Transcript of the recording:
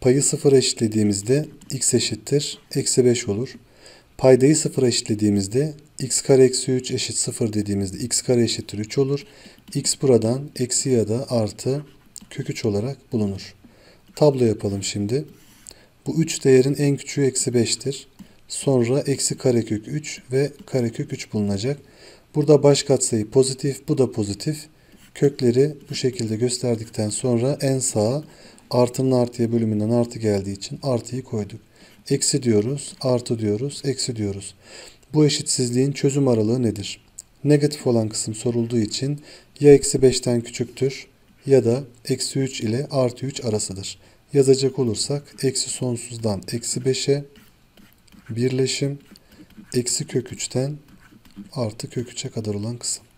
Payı sıfıra eşitlediğimizde x eşittir eksi 5 olur. Paydayı sıfıra eşitlediğimizde x kare eksi 3 eşit 0 dediğimizde x kare eşittir 3 olur. x buradan eksi ya da artı kök 3 olarak bulunur. Tablo yapalım şimdi. Bu 3 değerin en küçüğü eksi 5'tir. Sonra eksi kare kök 3 ve kare kök 3 bulunacak. Burada baş katsayı pozitif, bu da pozitif. Kökleri bu şekilde gösterdikten sonra en sağa artının artıya bölümünden artı geldiği için artıyı koyduk. Eksi diyoruz, artı diyoruz, eksi diyoruz. Bu eşitsizliğin çözüm aralığı nedir? Negatif olan kısım sorulduğu için ya eksi 5'ten küçüktür ya da eksi 3 ile artı 3 arasıdır. Yazacak olursak eksi sonsuzdan eksi 5'e birleşim eksi kök 3'ten artı kök 3'e kadar olan kısım.